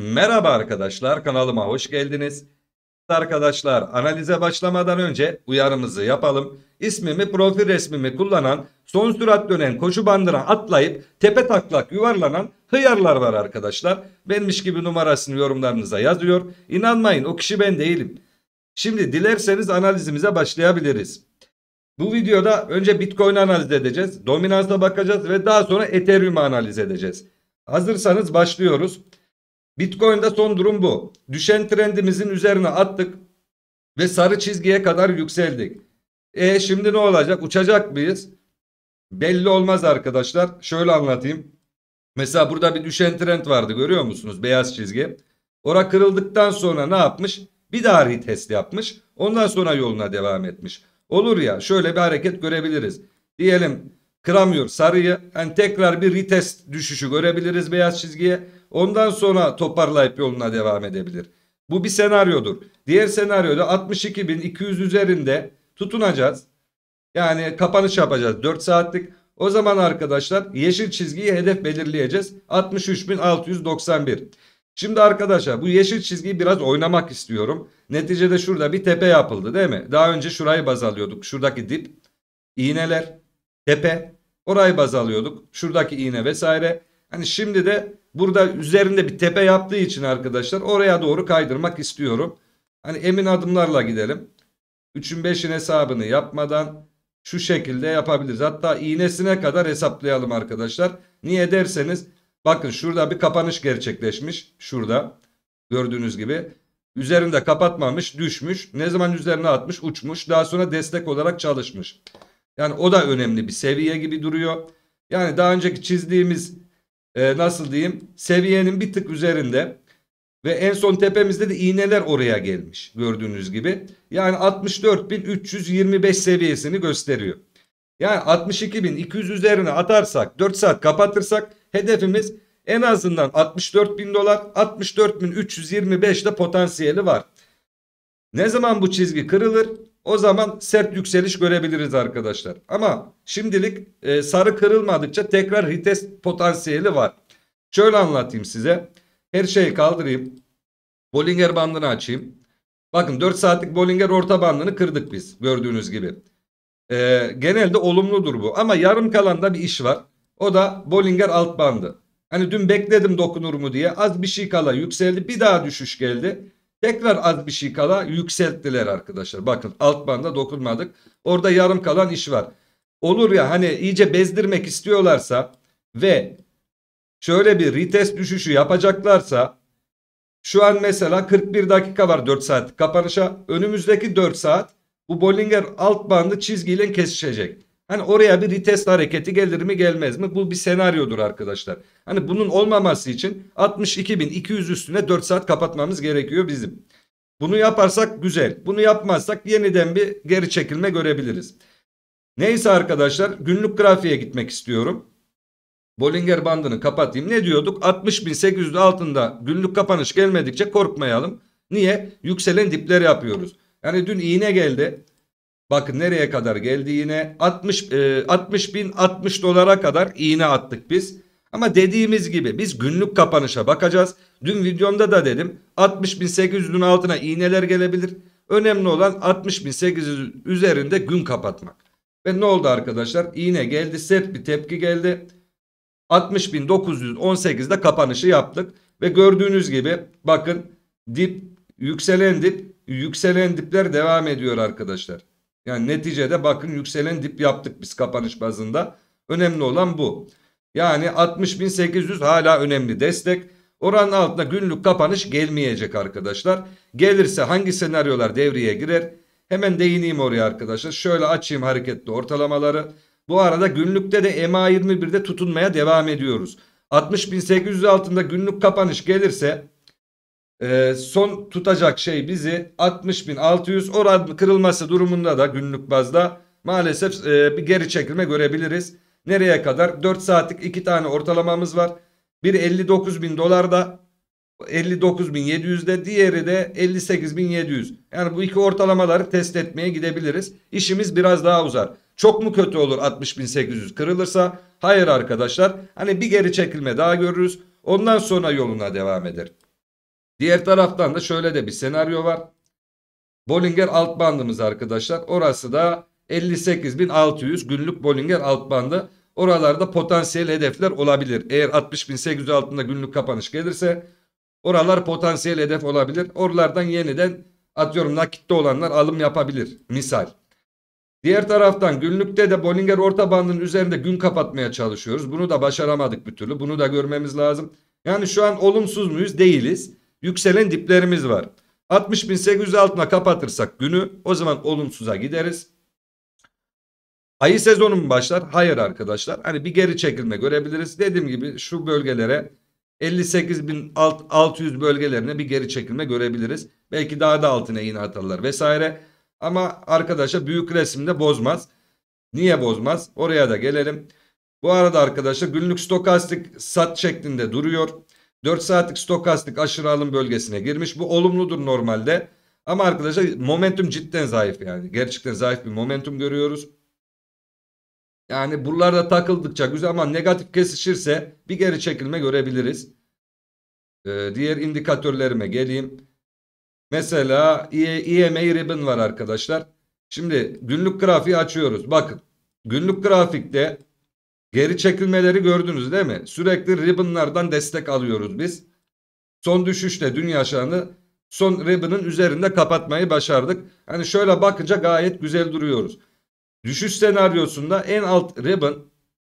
Merhaba arkadaşlar kanalıma hoş geldiniz. Arkadaşlar analize başlamadan önce uyarımızı yapalım. İsmimi profil resmimi kullanan son sürat dönen koşu bandına atlayıp tepe taklak yuvarlanan hıyarlar var arkadaşlar. Benmiş gibi numarasını yorumlarınıza yazıyor. İnanmayın o kişi ben değilim. Şimdi dilerseniz analizimize başlayabiliriz. Bu videoda önce Bitcoin analiz edeceğiz. Dominansa bakacağız ve daha sonra Ethereum'u analiz edeceğiz. Hazırsanız başlıyoruz. Bitcoin'de son durum bu. Düşen trendimizin üzerine attık ve sarı çizgiye kadar yükseldik. E şimdi ne olacak? Uçacak mıyız? Belli olmaz arkadaşlar. Şöyle anlatayım. Mesela burada bir düşen trend vardı görüyor musunuz? Beyaz çizgi. Ora kırıldıktan sonra ne yapmış? Bir daha retest yapmış. Ondan sonra yoluna devam etmiş. Olur ya şöyle bir hareket görebiliriz. Diyelim kıramıyor sarıyı. Yani tekrar bir retest düşüşü görebiliriz beyaz çizgiye. Ondan sonra toparlayıp yoluna devam edebilir. Bu bir senaryodur. Diğer senaryoda 62.200 üzerinde tutunacağız. Yani kapanış yapacağız 4 saatlik. O zaman arkadaşlar yeşil çizgiyi hedef belirleyeceğiz. 63.691. Şimdi arkadaşlar bu yeşil çizgiyi biraz oynamak istiyorum. Neticede şurada bir tepe yapıldı değil mi? Daha önce şurayı baz alıyorduk. Şuradaki dip, iğneler, tepe. Orayı baz alıyorduk. Şuradaki iğne vesaire. Hani şimdi de Burada üzerinde bir tepe yaptığı için arkadaşlar oraya doğru kaydırmak istiyorum. Hani emin adımlarla gidelim. 3'ün 5'in hesabını yapmadan şu şekilde yapabiliriz. Hatta iğnesine kadar hesaplayalım arkadaşlar. Niye derseniz bakın şurada bir kapanış gerçekleşmiş. Şurada gördüğünüz gibi. Üzerinde kapatmamış düşmüş. Ne zaman üzerine atmış uçmuş. Daha sonra destek olarak çalışmış. Yani o da önemli bir seviye gibi duruyor. Yani daha önceki çizdiğimiz e, nasıl diyeyim seviyenin bir tık üzerinde. Ve en son tepemizde de iğneler oraya gelmiş gördüğünüz gibi. Yani 64.325 seviyesini gösteriyor. Yani 62.200 üzerine atarsak 4 saat kapatırsak hedefimiz en azından 64.000 dolar 64.325 de potansiyeli var. Ne zaman bu çizgi kırılır? O zaman sert yükseliş görebiliriz arkadaşlar. Ama şimdilik e, sarı kırılmadıkça tekrar retest potansiyeli var. Şöyle anlatayım size. Her şeyi kaldırayım. Bollinger bandını açayım. Bakın 4 saatlik Bollinger orta bandını kırdık biz gördüğünüz gibi. Ee, genelde olumludur bu ama yarım kalanda bir iş var. O da Bollinger alt bandı. Hani dün bekledim dokunur mu diye az bir şey kala yükseldi bir daha düşüş geldi. Tekrar az bir şey kala yükselttiler arkadaşlar. Bakın alt banda dokunmadık. Orada yarım kalan iş var. Olur ya hani iyice bezdirmek istiyorlarsa ve şöyle bir retest düşüşü yapacaklarsa şu an mesela 41 dakika var 4 saat kapanışa. Önümüzdeki 4 saat bu Bollinger alt bandı çizgiyle kesişecek. Hani oraya bir vites hareketi gelir mi gelmez mi? Bu bir senaryodur arkadaşlar. Hani bunun olmaması için 62.200 üstüne 4 saat kapatmamız gerekiyor bizim. Bunu yaparsak güzel. Bunu yapmazsak yeniden bir geri çekilme görebiliriz. Neyse arkadaşlar günlük grafiğe gitmek istiyorum. Bollinger bandını kapatayım. Ne diyorduk? 60.800 altında günlük kapanış gelmedikçe korkmayalım. Niye? Yükselen dipler yapıyoruz. Yani dün iğne geldi. Bakın nereye kadar geldi yine 60 e, 60 bin 60 dolara kadar iğne attık biz. Ama dediğimiz gibi biz günlük kapanışa bakacağız. Dün videomda da dedim 60.800'ün altına iğneler gelebilir. Önemli olan 60.800 üzerinde gün kapatmak. Ve ne oldu arkadaşlar? İğne geldi sert bir tepki geldi. 60.918'de kapanışı yaptık. Ve gördüğünüz gibi bakın dip yükselen dip yükselen dipler devam ediyor arkadaşlar. Yani neticede bakın yükselen dip yaptık biz kapanış bazında. Önemli olan bu. Yani 60.800 hala önemli destek. Oranın altına günlük kapanış gelmeyecek arkadaşlar. Gelirse hangi senaryolar devreye girer? Hemen değineyim oraya arkadaşlar. Şöyle açayım hareketli ortalamaları. Bu arada günlükte de MA21'de tutunmaya devam ediyoruz. 60.800 altında günlük kapanış gelirse e, son tutacak şey bizi 60.600 oran kırılması durumunda da günlük bazda maalesef e, bir geri çekilme görebiliriz. Nereye kadar? 4 saatlik 2 tane ortalamamız var. Biri 59.000 dolarda 59.700'de diğeri de 58.700. Yani bu iki ortalamaları test etmeye gidebiliriz. İşimiz biraz daha uzar. Çok mu kötü olur 60.800 kırılırsa? Hayır arkadaşlar. Hani bir geri çekilme daha görürüz. Ondan sonra yoluna devam eder. Diğer taraftan da şöyle de bir senaryo var. Bollinger alt bandımız arkadaşlar. Orası da 58.600 günlük Bollinger alt bandı. Oralarda potansiyel hedefler olabilir. Eğer 60.800 altında günlük kapanış gelirse oralar potansiyel hedef olabilir. Oralardan yeniden atıyorum nakitte olanlar alım yapabilir. Misal. Diğer taraftan günlükte de Bollinger orta bandının üzerinde gün kapatmaya çalışıyoruz. Bunu da başaramadık bir türlü. Bunu da görmemiz lazım. Yani şu an olumsuz muyuz? Değiliz yükselen diplerimiz var. 60.800 altına kapatırsak günü o zaman olumsuza gideriz. Ayı sezonu mu başlar? Hayır arkadaşlar. Hani bir geri çekilme görebiliriz. Dediğim gibi şu bölgelere 58.600 bölgelerine bir geri çekilme görebiliriz. Belki daha da altına yine atarlar vesaire. Ama arkadaşlar büyük resimde bozmaz. Niye bozmaz? Oraya da gelelim. Bu arada arkadaşlar günlük stokastik sat şeklinde duruyor. 4 saatlik stokastik aşırı alım bölgesine girmiş. Bu olumludur normalde. Ama arkadaşlar momentum cidden zayıf yani. Gerçekten zayıf bir momentum görüyoruz. Yani buralarda takıldıkça güzel ama negatif kesişirse bir geri çekilme görebiliriz. Ee, diğer indikatörlerime geleyim. Mesela EMA e ribbon var arkadaşlar. Şimdi günlük grafiği açıyoruz. Bakın günlük grafikte Geri çekilmeleri gördünüz değil mi? Sürekli ribbonlardan destek alıyoruz biz. Son düşüşte dünya şanı son ribbon'ın üzerinde kapatmayı başardık. Hani şöyle bakınca gayet güzel duruyoruz. Düşüş senaryosunda en alt ribbon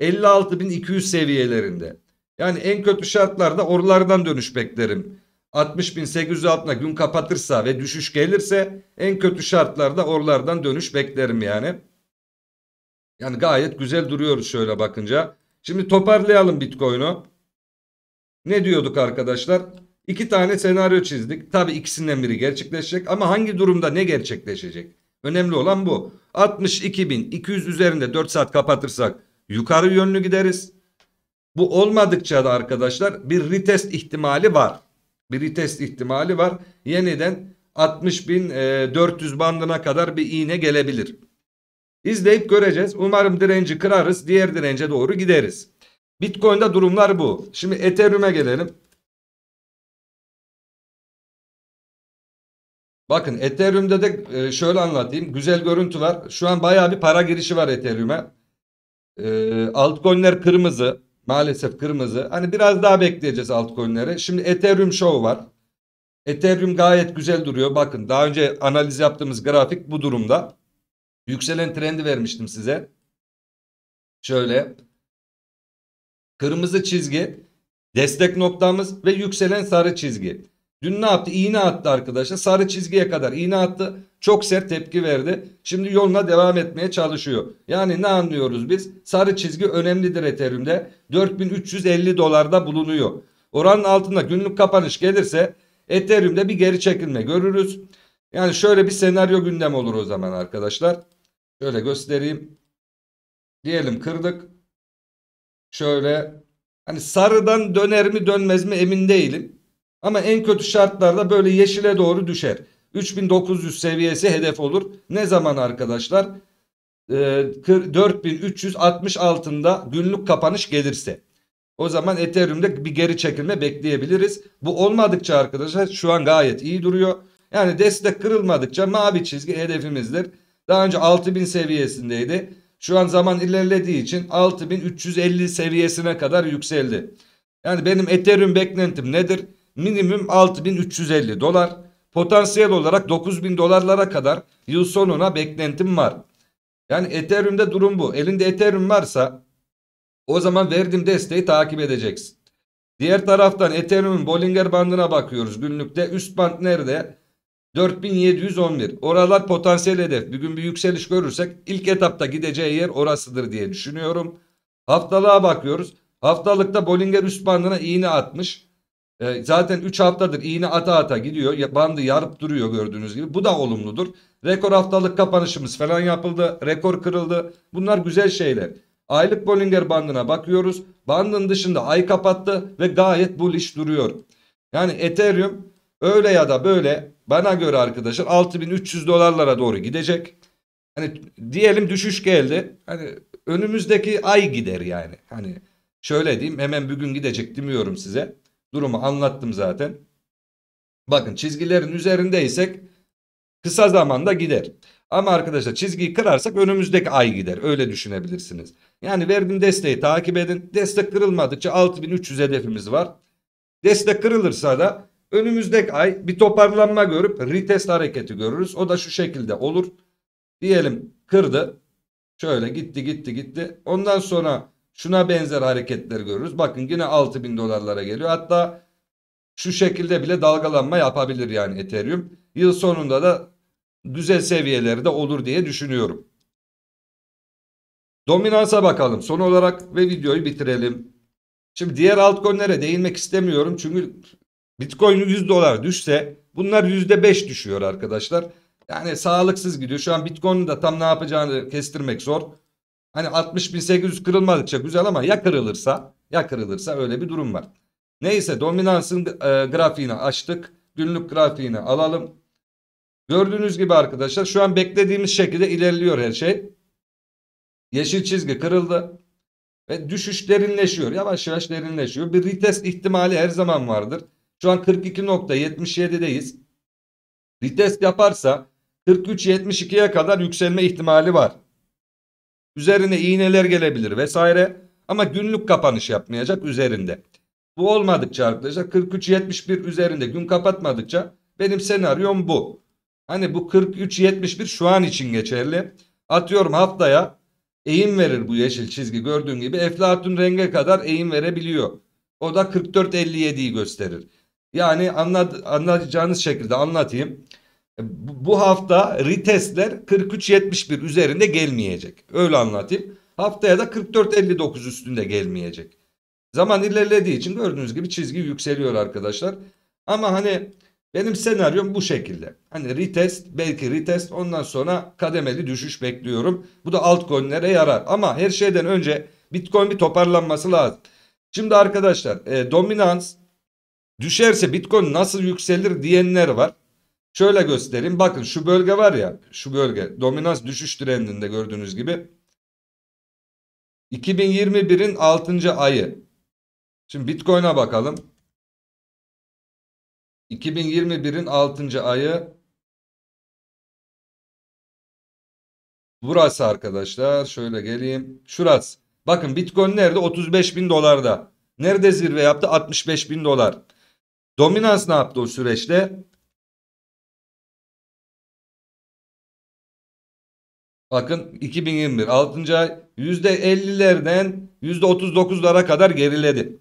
56.200 seviyelerinde. Yani en kötü şartlarda oralardan dönüş beklerim. 60.800 gün kapatırsa ve düşüş gelirse en kötü şartlarda oralardan dönüş beklerim yani. Yani gayet güzel duruyoruz şöyle bakınca. Şimdi toparlayalım Bitcoin'u. Ne diyorduk arkadaşlar? İki tane senaryo çizdik. Tabi ikisinden biri gerçekleşecek ama hangi durumda ne gerçekleşecek? Önemli olan bu. 62.200 üzerinde 4 saat kapatırsak yukarı yönlü gideriz. Bu olmadıkça da arkadaşlar bir retest ihtimali var. Bir retest ihtimali var. Yeniden 60.400 e, bandına kadar bir iğne gelebilir. İzleyip göreceğiz. Umarım direnci kırarız. Diğer dirence doğru gideriz. Bitcoin'de durumlar bu. Şimdi Ethereum'e gelelim. Bakın Ethereum'de de e, şöyle anlatayım. Güzel görüntü var. Şu an baya bir para girişi var Ethereum'e. E, altcoin'ler kırmızı. Maalesef kırmızı. Hani biraz daha bekleyeceğiz altcoin'lere. Şimdi Ethereum Show var. Ethereum gayet güzel duruyor. Bakın daha önce analiz yaptığımız grafik bu durumda. Yükselen trendi vermiştim size. Şöyle. Kırmızı çizgi destek noktamız ve yükselen sarı çizgi. Dün ne yaptı? İğne attı arkadaşlar. Sarı çizgiye kadar iğne attı. Çok sert tepki verdi. Şimdi yoluna devam etmeye çalışıyor. Yani ne anlıyoruz biz? Sarı çizgi önemlidir Ethereum'de. 4350 dolarda bulunuyor. Oranın altında günlük kapanış gelirse Ethereum'de bir geri çekilme görürüz. Yani şöyle bir senaryo gündem olur o zaman arkadaşlar. Şöyle göstereyim. Diyelim kırdık. Şöyle hani sarıdan döner mi dönmez mi emin değilim. Ama en kötü şartlarda böyle yeşile doğru düşer. 3900 seviyesi hedef olur. Ne zaman arkadaşlar? 4360 ee, altında günlük kapanış gelirse. O zaman Ethereum'de bir geri çekilme bekleyebiliriz. Bu olmadıkça arkadaşlar şu an gayet iyi duruyor. Yani destek kırılmadıkça mavi çizgi hedefimizdir. Daha önce 6000 seviyesindeydi. Şu an zaman ilerlediği için 6350 seviyesine kadar yükseldi. Yani benim Ethereum beklentim nedir? Minimum 6350 dolar. Potansiyel olarak 9000 dolarlara kadar yıl sonuna beklentim var. Yani Ethereum'de durum bu. Elinde Ethereum varsa o zaman verdiğim desteği takip edeceksin. Diğer taraftan Ethereum'un Bollinger bandına bakıyoruz günlükte. Üst band nerede? 4711. Oralar potansiyel hedef. Bir gün bir yükseliş görürsek ilk etapta gideceği yer orasıdır diye düşünüyorum. Haftalığa bakıyoruz. Haftalıkta Bollinger üst bandına iğne atmış. E, zaten 3 haftadır iğne ata ata gidiyor. Bandı yarıp duruyor gördüğünüz gibi. Bu da olumludur. Rekor haftalık kapanışımız falan yapıldı. Rekor kırıldı. Bunlar güzel şeyler. Aylık Bollinger bandına bakıyoruz. Bandın dışında ay kapattı ve gayet bullish duruyor. Yani Ethereum öyle ya da böyle bana göre arkadaşlar 6300 dolarlara doğru gidecek. Hani diyelim düşüş geldi. Hani önümüzdeki ay gider yani. Hani şöyle diyeyim hemen bugün gidecek demiyorum size. Durumu anlattım zaten. Bakın çizgilerin üzerindeysek kısa zamanda gider. Ama arkadaşlar çizgiyi kırarsak önümüzdeki ay gider. Öyle düşünebilirsiniz. Yani verdiğim desteği takip edin. Destek kırılmadıkça 6300 hedefimiz var. Destek kırılırsa da Önümüzdeki ay bir toparlanma görüp retest hareketi görürüz. O da şu şekilde olur. Diyelim kırdı. Şöyle gitti gitti gitti. Ondan sonra şuna benzer hareketler görürüz. Bakın yine 6000 dolarlara geliyor. Hatta şu şekilde bile dalgalanma yapabilir yani Ethereum. Yıl sonunda da düzel seviyeleri de olur diye düşünüyorum. Dominansa bakalım son olarak ve videoyu bitirelim. Şimdi diğer altcoin'lere değinmek istemiyorum çünkü Bitcoin 100 dolar düşse bunlar %5 düşüyor arkadaşlar. Yani sağlıksız gidiyor. Şu an Bitcoin'in de tam ne yapacağını kestirmek zor. Hani 60.800 kırılmadıkça güzel ama ya kırılırsa ya kırılırsa öyle bir durum var. Neyse dominansın e, grafiğini açtık. Günlük grafiğini alalım. Gördüğünüz gibi arkadaşlar şu an beklediğimiz şekilde ilerliyor her şey. Yeşil çizgi kırıldı. Ve düşüş derinleşiyor. Yavaş yavaş derinleşiyor. Bir retest ihtimali her zaman vardır. Şu an 42.77'deyiz. Retest yaparsa 43.72'ye kadar yükselme ihtimali var. Üzerine iğneler gelebilir vesaire. Ama günlük kapanış yapmayacak üzerinde. Bu olmadıkça arkadaşlar 43.71 üzerinde gün kapatmadıkça benim senaryom bu. Hani bu 43.71 şu an için geçerli. Atıyorum haftaya eğim verir bu yeşil çizgi gördüğün gibi. Eflatun renge kadar eğim verebiliyor. O da 44.57'yi gösterir. Yani anlat, anlatacağınız şekilde anlatayım. E, bu hafta retestler 43.71 üzerinde gelmeyecek. Öyle anlatayım. Haftaya da 44.59 üstünde gelmeyecek. Zaman ilerlediği için gördüğünüz gibi çizgi yükseliyor arkadaşlar. Ama hani benim senaryom bu şekilde. Hani retest belki retest ondan sonra kademeli düşüş bekliyorum. Bu da altcoin'lere yarar. Ama her şeyden önce Bitcoin bir toparlanması lazım. Şimdi arkadaşlar e, dominans Düşerse Bitcoin nasıl yükselir diyenler var. Şöyle göstereyim. Bakın şu bölge var ya şu bölge dominans düşüş trendinde gördüğünüz gibi. 2021'in 6. ayı. Şimdi Bitcoin'a bakalım. 2021'in 6. ayı Burası arkadaşlar şöyle geleyim. Şurası. Bakın Bitcoin nerede? 35 bin dolarda. Nerede zirve yaptı? 65 bin dolar. Dominans ne yaptı o süreçte? Bakın 2021 6. ay %50'lerden %39'lara kadar geriledi.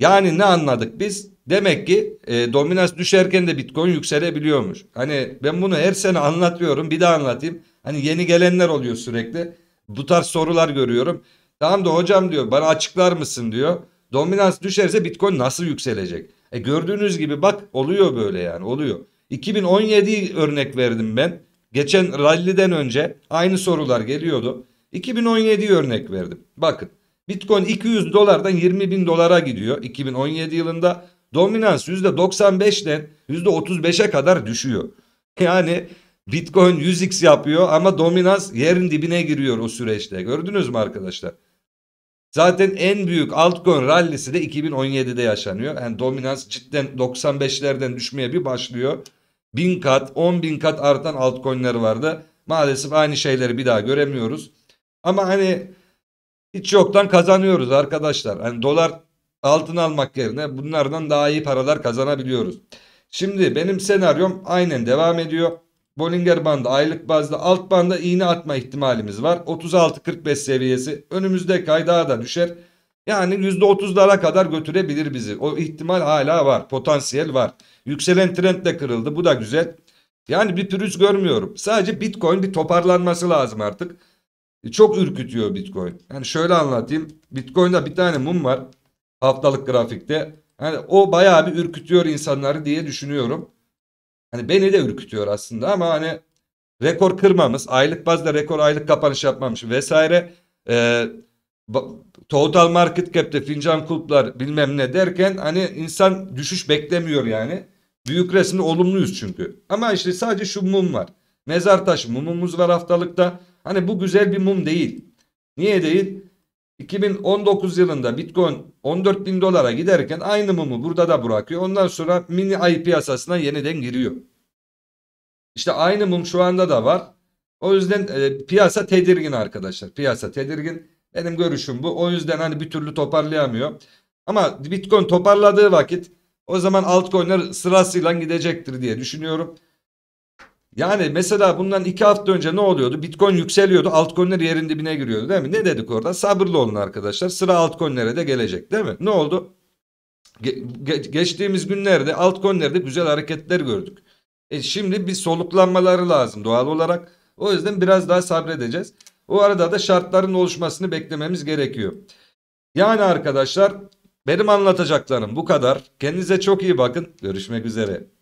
Yani ne anladık biz? Demek ki e, dominans düşerken de Bitcoin yükselebiliyormuş. Hani ben bunu her sene anlatıyorum bir daha anlatayım. Hani yeni gelenler oluyor sürekli. Bu tarz sorular görüyorum. Tamam da hocam diyor bana açıklar mısın diyor. Dominans düşerse Bitcoin nasıl yükselecek? E gördüğünüz gibi bak oluyor böyle yani oluyor. 2017 örnek verdim ben. Geçen rally'den önce aynı sorular geliyordu. 2017 örnek verdim. Bakın Bitcoin 200 dolardan 20 bin dolara gidiyor 2017 yılında. Dominans %95'den %35'e kadar düşüyor. Yani Bitcoin 100x yapıyor ama dominans yerin dibine giriyor o süreçte. Gördünüz mü arkadaşlar? Zaten en büyük altcoin rallisi de 2017'de yaşanıyor. Yani dominans cidden 95'lerden düşmeye bir başlıyor. 1000 kat 10 bin kat artan altcoinler vardı. Maalesef aynı şeyleri bir daha göremiyoruz. Ama hani hiç yoktan kazanıyoruz arkadaşlar. Hani dolar altın almak yerine bunlardan daha iyi paralar kazanabiliyoruz. Şimdi benim senaryom aynen devam ediyor. Bollinger bandı aylık bazda alt banda iğne atma ihtimalimiz var. 36-45 seviyesi önümüzdeki ay daha da düşer. Yani %30'lara kadar götürebilir bizi. O ihtimal hala var. Potansiyel var. Yükselen trend de kırıldı. Bu da güzel. Yani bir pürüz görmüyorum. Sadece Bitcoin bir toparlanması lazım artık. Çok ürkütüyor Bitcoin. Yani şöyle anlatayım. Bitcoin'da bir tane mum var. Haftalık grafikte. Yani o bayağı bir ürkütüyor insanları diye düşünüyorum. Hani beni de ürkütüyor aslında ama hani rekor kırmamız, aylık bazda rekor aylık kapanış yapmamış vesaire. E, total market cap'te fincan kulplar bilmem ne derken hani insan düşüş beklemiyor yani. Büyük resimde olumluyuz çünkü. Ama işte sadece şu mum var. Mezar taşı mumumuz var haftalıkta. Hani bu güzel bir mum değil. Niye değil? 2019 yılında Bitcoin 14 bin dolara giderken aynı mumu burada da bırakıyor. Ondan sonra mini ay piyasasına yeniden giriyor. İşte aynı mum şu anda da var. O yüzden e, piyasa tedirgin arkadaşlar. Piyasa tedirgin. Benim görüşüm bu. O yüzden hani bir türlü toparlayamıyor. Ama Bitcoin toparladığı vakit o zaman altcoin'ler sırasıyla gidecektir diye düşünüyorum. Yani mesela bundan iki hafta önce ne oluyordu? Bitcoin yükseliyordu. Altcoin'ler yerin dibine giriyordu değil mi? Ne dedik orada? Sabırlı olun arkadaşlar. Sıra altcoin'lere de gelecek değil mi? Ne oldu? Ge- geçtiğimiz günlerde altcoin'lerde güzel hareketler gördük. E şimdi bir soluklanmaları lazım doğal olarak. O yüzden biraz daha sabredeceğiz. O arada da şartların oluşmasını beklememiz gerekiyor. Yani arkadaşlar benim anlatacaklarım bu kadar. Kendinize çok iyi bakın. Görüşmek üzere.